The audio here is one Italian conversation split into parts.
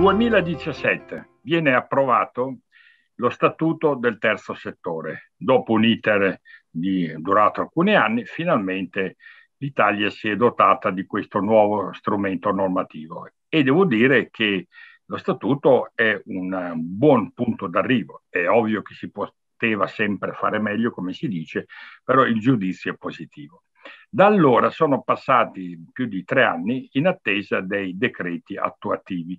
2017 viene approvato lo statuto del terzo settore. Dopo un iter di, durato alcuni anni, finalmente l'Italia si è dotata di questo nuovo strumento normativo e devo dire che lo statuto è un buon punto d'arrivo. È ovvio che si poteva sempre fare meglio, come si dice, però il giudizio è positivo. Da allora sono passati più di tre anni in attesa dei decreti attuativi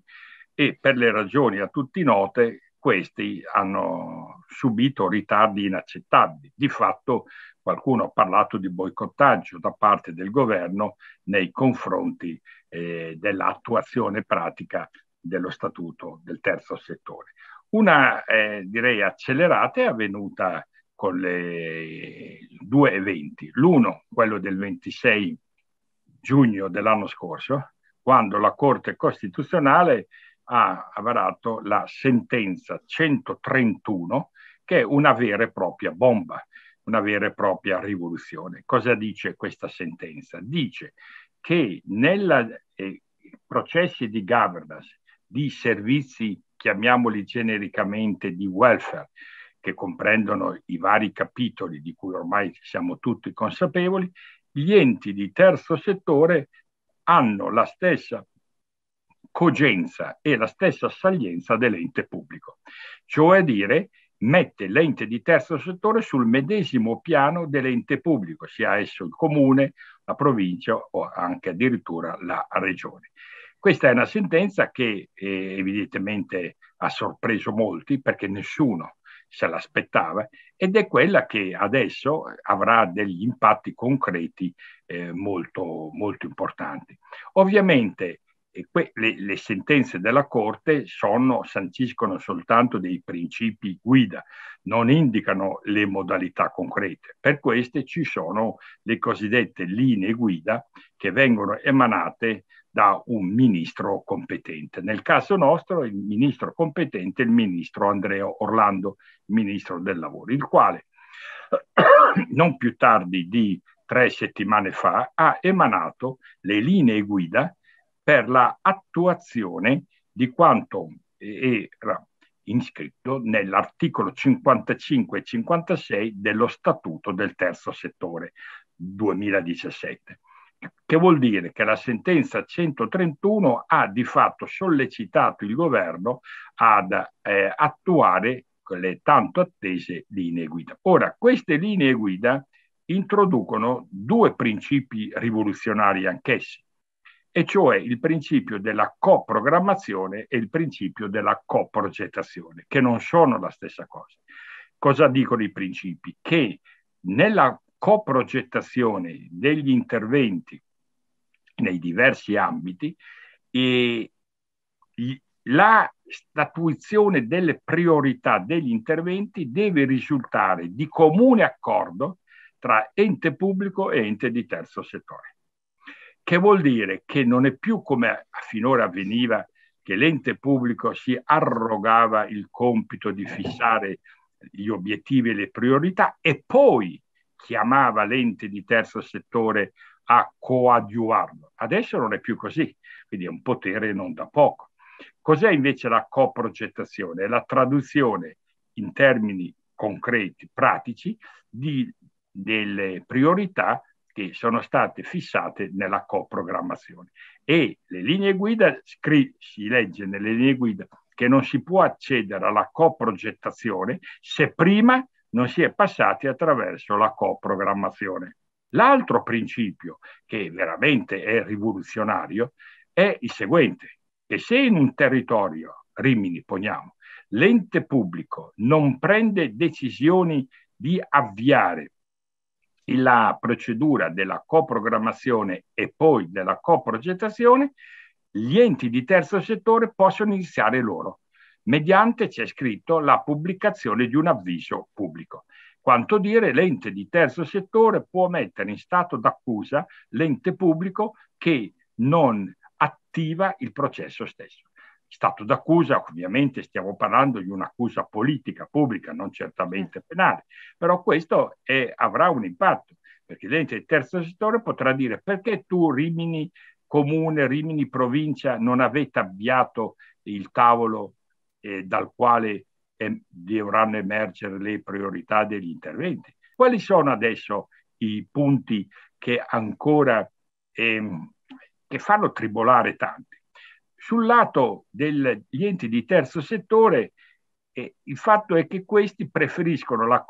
e per le ragioni a tutti note questi hanno subito ritardi inaccettabili. Di fatto qualcuno ha parlato di boicottaggio da parte del governo nei confronti eh, dell'attuazione pratica dello statuto del terzo settore. Una eh, direi accelerata è avvenuta con le due eventi. L'uno, quello del 26 giugno dell'anno scorso, quando la Corte Costituzionale ha varato la sentenza 131, che è una vera e propria bomba, una vera e propria rivoluzione. Cosa dice questa sentenza? Dice che nei eh, processi di governance di servizi, chiamiamoli genericamente, di welfare, che comprendono i vari capitoli di cui ormai siamo tutti consapevoli, gli enti di terzo settore hanno la stessa cogenza e la stessa salienza dell'ente pubblico, cioè dire mette l'ente di terzo settore sul medesimo piano dell'ente pubblico, sia esso il comune, la provincia o anche addirittura la regione. Questa è una sentenza che eh, evidentemente ha sorpreso molti perché nessuno se l'aspettava ed è quella che adesso avrà degli impatti concreti eh, molto, molto importanti. Ovviamente que- le, le, sentenze della Corte sono, sanciscono soltanto dei principi guida, non indicano le modalità concrete. Per queste ci sono le cosiddette linee guida che vengono emanate da un ministro competente. Nel caso nostro il ministro competente è il ministro Andrea Orlando, ministro del lavoro, il quale non più tardi di tre settimane fa ha emanato le linee guida per la attuazione di quanto era iscritto nell'articolo 55 e 56 dello Statuto del Terzo Settore 2017, che vuol dire che la sentenza 131 ha di fatto sollecitato il governo ad eh, attuare le tanto attese linee guida. Ora, queste linee guida introducono due principi rivoluzionari anch'essi e cioè il principio della coprogrammazione e il principio della coprogettazione, che non sono la stessa cosa. Cosa dicono i principi? Che nella coprogettazione degli interventi nei diversi ambiti, eh, la statuizione delle priorità degli interventi deve risultare di comune accordo tra ente pubblico e ente di terzo settore che vuol dire che non è più come finora avveniva che l'ente pubblico si arrogava il compito di fissare gli obiettivi e le priorità e poi chiamava l'ente di terzo settore a coadiuvarlo. Adesso non è più così, quindi è un potere non da poco. Cos'è invece la coprogettazione? È la traduzione in termini concreti, pratici, di, delle priorità che sono state fissate nella coprogrammazione. E le linee guida, scri- si legge nelle linee guida che non si può accedere alla coprogettazione se prima non si è passati attraverso la coprogrammazione. L'altro principio, che veramente è rivoluzionario, è il seguente, che se in un territorio, Rimini poniamo, l'ente pubblico non prende decisioni di avviare la procedura della coprogrammazione e poi della coprogettazione, gli enti di terzo settore possono iniziare loro, mediante, c'è scritto, la pubblicazione di un avviso pubblico. Quanto dire, l'ente di terzo settore può mettere in stato d'accusa l'ente pubblico che non attiva il processo stesso stato d'accusa, ovviamente stiamo parlando di un'accusa politica, pubblica, non certamente certo. penale, però questo è, avrà un impatto, perché l'ente del terzo settore potrà dire perché tu Rimini Comune, Rimini Provincia non avete avviato il tavolo eh, dal quale eh, dovranno emergere le priorità degli interventi. Quali sono adesso i punti che ancora eh, che fanno tribolare tanti? Sul lato degli enti di terzo settore, eh, il fatto è che questi preferiscono la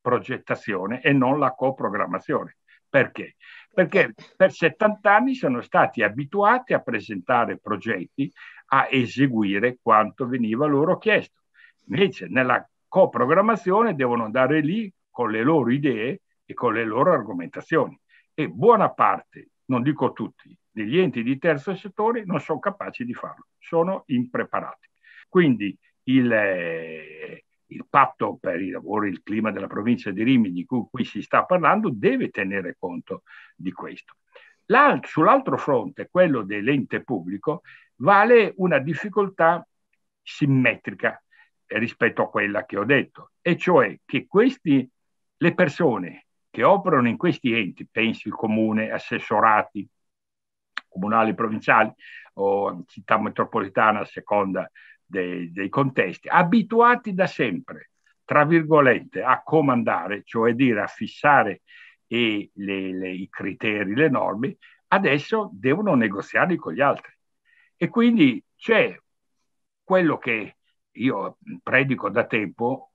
coprogettazione e non la coprogrammazione. Perché? Perché per 70 anni sono stati abituati a presentare progetti, a eseguire quanto veniva loro chiesto. Invece nella coprogrammazione devono andare lì con le loro idee e con le loro argomentazioni. E buona parte non dico tutti, degli enti di terzo settore non sono capaci di farlo, sono impreparati. Quindi il, eh, il patto per i lavori, il clima della provincia di Rimini di cui qui si sta parlando deve tenere conto di questo. L'alt- sull'altro fronte, quello dell'ente pubblico, vale una difficoltà simmetrica rispetto a quella che ho detto, e cioè che questi, le persone che operano in questi enti, pensi comune, assessorati comunali provinciali o città metropolitana a seconda dei, dei contesti, abituati da sempre, tra virgolette, a comandare, cioè dire a fissare e le, le, i criteri, le norme, adesso devono negoziarli con gli altri. E quindi c'è quello che io predico da tempo,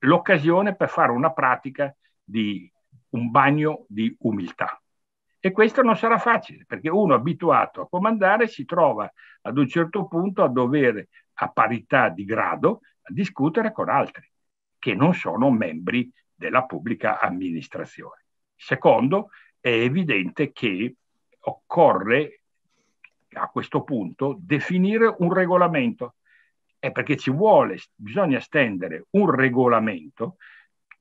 l'occasione per fare una pratica di un bagno di umiltà. E questo non sarà facile, perché uno abituato a comandare si trova ad un certo punto a dover, a parità di grado, a discutere con altri che non sono membri della pubblica amministrazione. Secondo, è evidente che occorre a questo punto definire un regolamento. È perché ci vuole, bisogna stendere un regolamento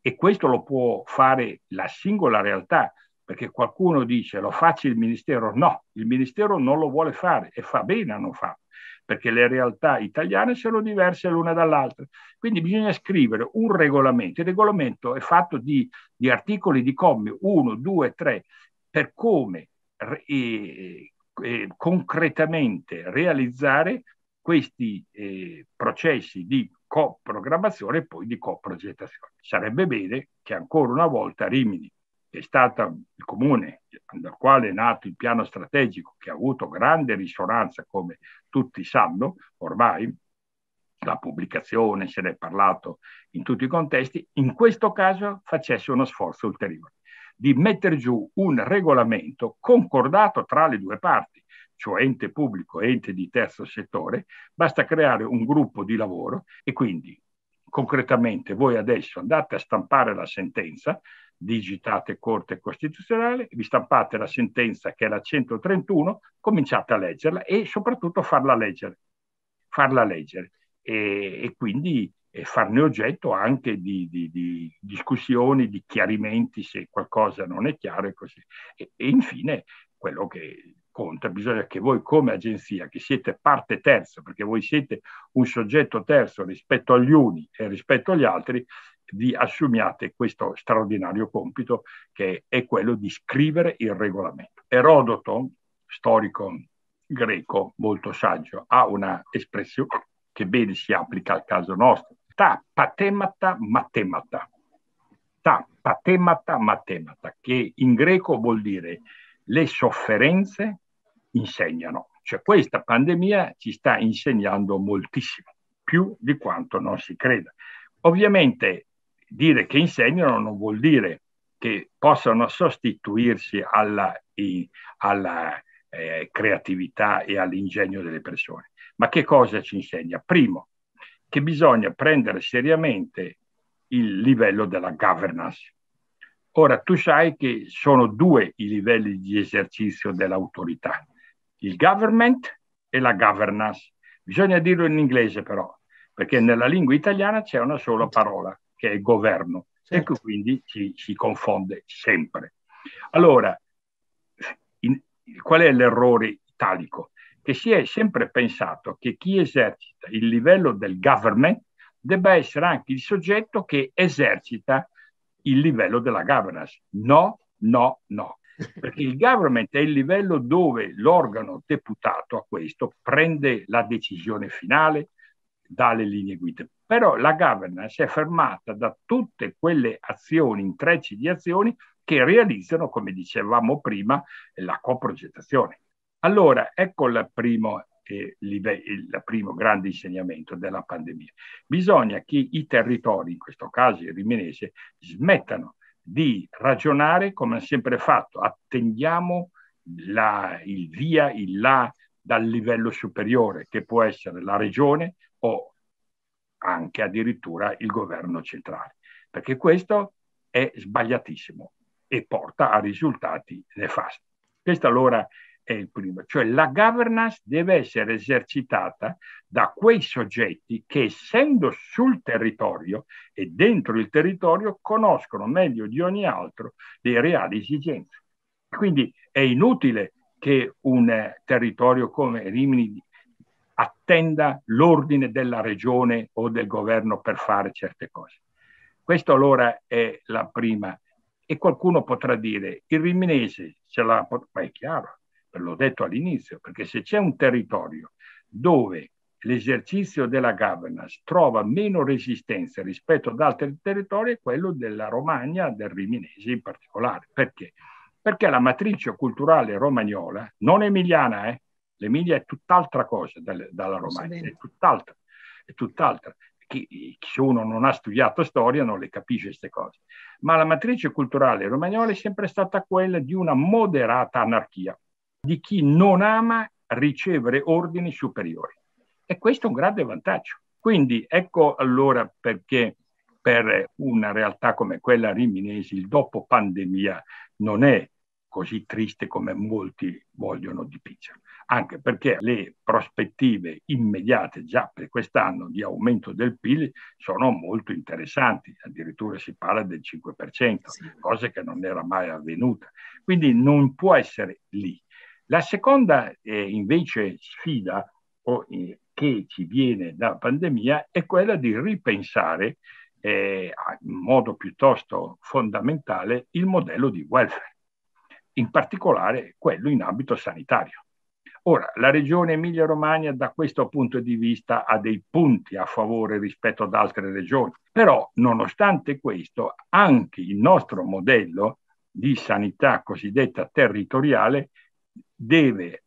e questo lo può fare la singola realtà, perché qualcuno dice lo faccia il Ministero. No, il Ministero non lo vuole fare e fa bene a non farlo, perché le realtà italiane sono diverse l'una dall'altra. Quindi bisogna scrivere un regolamento. Il regolamento è fatto di, di articoli di commi 1, 2, 3, per come eh, eh, concretamente realizzare questi eh, processi di coprogrammazione e poi di coprogettazione. Sarebbe bene che ancora una volta Rimini, che è stato il comune dal quale è nato il piano strategico, che ha avuto grande risonanza, come tutti sanno ormai, la pubblicazione, se ne è parlato in tutti i contesti, in questo caso facesse uno sforzo ulteriore di mettere giù un regolamento concordato tra le due parti cioè ente pubblico, ente di terzo settore, basta creare un gruppo di lavoro e quindi concretamente voi adesso andate a stampare la sentenza, digitate Corte Costituzionale, vi stampate la sentenza che è la 131, cominciate a leggerla e soprattutto farla leggere, farla leggere e, e quindi e farne oggetto anche di, di, di, discussioni, di chiarimenti se qualcosa non è chiaro e così. E, e infine quello che conta, bisogna che voi come agenzia, che siete parte terza, perché voi siete un soggetto terzo rispetto agli uni e rispetto agli altri, vi assumiate questo straordinario compito che è quello di scrivere il regolamento. Erodoto, storico greco molto saggio, ha una espressione che bene si applica al caso nostro. Ta patemata matemata. Ta patemata matemata, che in greco vuol dire le sofferenze insegnano. Cioè questa pandemia ci sta insegnando moltissimo, più di quanto non si creda. Ovviamente dire che insegnano non vuol dire che possano sostituirsi alla, alla eh, creatività e all'ingegno delle persone. Ma che cosa ci insegna? Primo, che bisogna prendere seriamente il livello della governance. Ora, tu sai che sono due i livelli di esercizio dell'autorità il government e la governance. Bisogna dirlo in inglese però, perché nella lingua italiana c'è una sola parola, che è governo, certo. e quindi ci, si confonde sempre. Allora, in, qual è l'errore italico? Che si è sempre pensato che chi esercita il livello del government debba essere anche il soggetto che esercita il livello della governance. No, no, no perché il government è il livello dove l'organo deputato a questo prende la decisione finale, dalle linee guida. Però la governance è fermata da tutte quelle azioni, intrecci di azioni che realizzano, come dicevamo prima, la coprogettazione. Allora, ecco il primo, eh, live- il primo grande insegnamento della pandemia. Bisogna che i territori, in questo caso il riminese, smettano di ragionare come ha sempre fatto, attendiamo la, il via, il là dal livello superiore, che può essere la regione o anche addirittura il governo centrale, perché questo è sbagliatissimo e porta a risultati nefasti. Questa allora è il primo, cioè la governance deve essere esercitata da quei soggetti che essendo sul territorio e dentro il territorio conoscono meglio di ogni altro le reali esigenze. Quindi è inutile che un eh, territorio come Rimini attenda l'ordine della regione o del governo per fare certe cose. Questo allora è la prima. E qualcuno potrà dire, il riminese ce l'ha, ma è chiaro, l'ho detto all'inizio, perché se c'è un territorio dove l'esercizio della governance trova meno resistenza rispetto ad altri territori è quello della Romagna, del Riminese in particolare. Perché? Perché la matrice culturale romagnola, non emiliana, eh? l'Emilia è tutt'altra cosa dalle, dalla Romagna, è tutt'altra, è tutt'altra. Chi, se uno non ha studiato storia non le capisce queste cose. Ma la matrice culturale romagnola è sempre stata quella di una moderata anarchia di chi non ama ricevere ordini superiori. E questo è un grande vantaggio. Quindi ecco allora perché per una realtà come quella riminesi il dopo pandemia non è così triste come molti vogliono dipingere, anche perché le prospettive immediate già per quest'anno di aumento del PIL sono molto interessanti, addirittura si parla del 5%, sì. cosa che non era mai avvenuta. Quindi non può essere lì la seconda eh, invece sfida o, eh, che ci viene dalla pandemia è quella di ripensare eh, in modo piuttosto fondamentale il modello di welfare, in particolare quello in ambito sanitario. Ora, la regione Emilia-Romagna da questo punto di vista ha dei punti a favore rispetto ad altre regioni, però nonostante questo anche il nostro modello di sanità cosiddetta territoriale deve,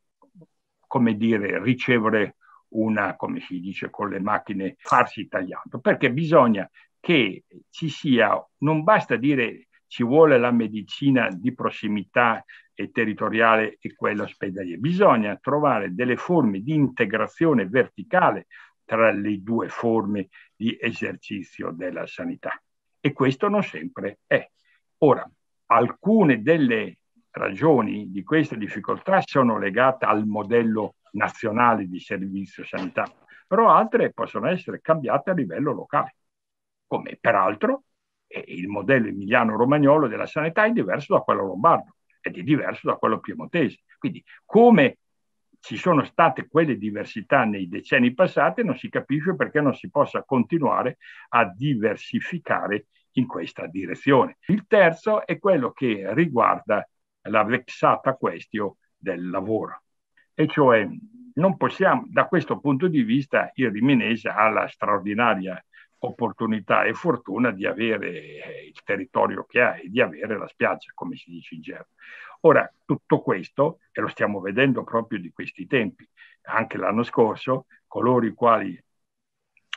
come dire, ricevere una, come si dice con le macchine, farsi tagliato, perché bisogna che ci sia, non basta dire ci vuole la medicina di prossimità e territoriale e quella ospedaliera, bisogna trovare delle forme di integrazione verticale tra le due forme di esercizio della sanità e questo non sempre è. Ora, alcune delle ragioni di queste difficoltà sono legate al modello nazionale di servizio sanitario, però altre possono essere cambiate a livello locale, come peraltro eh, il modello emiliano-romagnolo della sanità è diverso da quello lombardo ed è diverso da quello piemontese. Quindi come ci sono state quelle diversità nei decenni passati, non si capisce perché non si possa continuare a diversificare in questa direzione. Il terzo è quello che riguarda la vexata questio del lavoro. E cioè non possiamo, da questo punto di vista, il Riminese ha la straordinaria opportunità e fortuna di avere eh, il territorio che ha e di avere la spiaggia, come si dice in gergo. Ora, tutto questo, e lo stiamo vedendo proprio di questi tempi, anche l'anno scorso, coloro i quali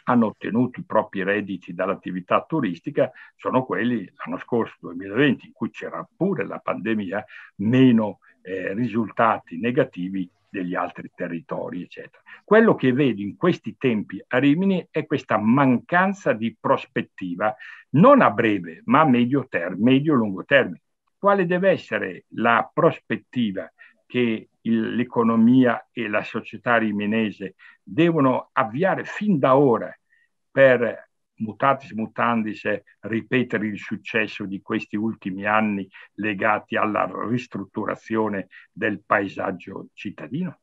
hanno ottenuto i propri redditi dall'attività turistica sono quelli l'anno scorso, 2020, in cui c'era pure la pandemia, meno eh, risultati negativi degli altri territori, eccetera. Quello che vedo in questi tempi a Rimini è questa mancanza di prospettiva, non a breve, ma a medio-lungo ter- medio termine. Quale deve essere la prospettiva che il, l'economia e la società riminese devono avviare fin da ora per mutatis mutandis ripetere il successo di questi ultimi anni legati alla ristrutturazione del paesaggio cittadino?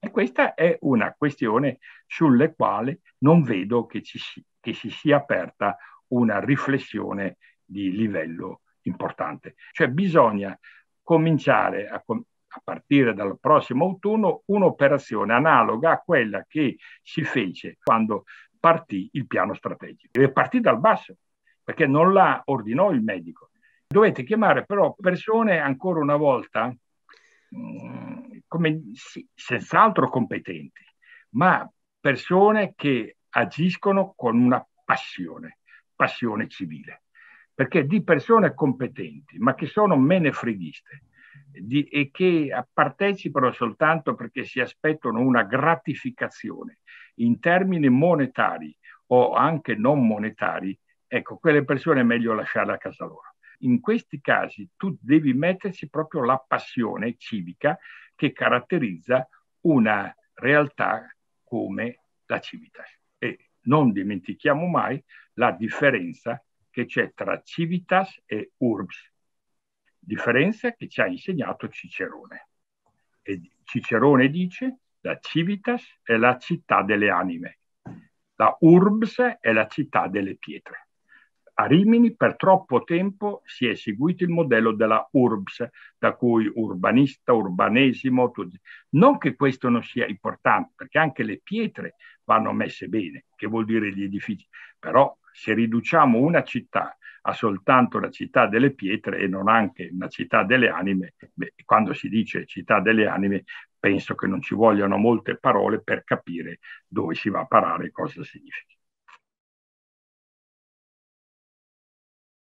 E questa è una questione sulle quali non vedo che, ci, che si sia aperta una riflessione di livello importante. Cioè bisogna cominciare a, a partire dal prossimo autunno un'operazione analoga a quella che si fece quando partì il piano strategico. E partì dal basso, perché non la ordinò il medico. Dovete chiamare però persone ancora una volta, mm, come, sì, senz'altro competenti, ma persone che agiscono con una passione, passione civile. Perché di persone competenti, ma che sono menefreghiste, di, e che partecipano soltanto perché si aspettano una gratificazione in termini monetari o anche non monetari, ecco, quelle persone è meglio lasciarle a casa loro. In questi casi tu devi metterci proprio la passione civica che caratterizza una realtà come la Civitas. E non dimentichiamo mai la differenza che c'è tra Civitas e URBS differenza che ci ha insegnato Cicerone. E Cicerone dice la civitas è la città delle anime, la urbs è la città delle pietre. A Rimini per troppo tempo si è seguito il modello della urbs, da cui urbanista, urbanesimo, non che questo non sia importante, perché anche le pietre vanno messe bene, che vuol dire gli edifici, però se riduciamo una città ha soltanto la città delle pietre e non anche una città delle anime, Beh, quando si dice città delle anime penso che non ci vogliano molte parole per capire dove si va a parare e cosa significa.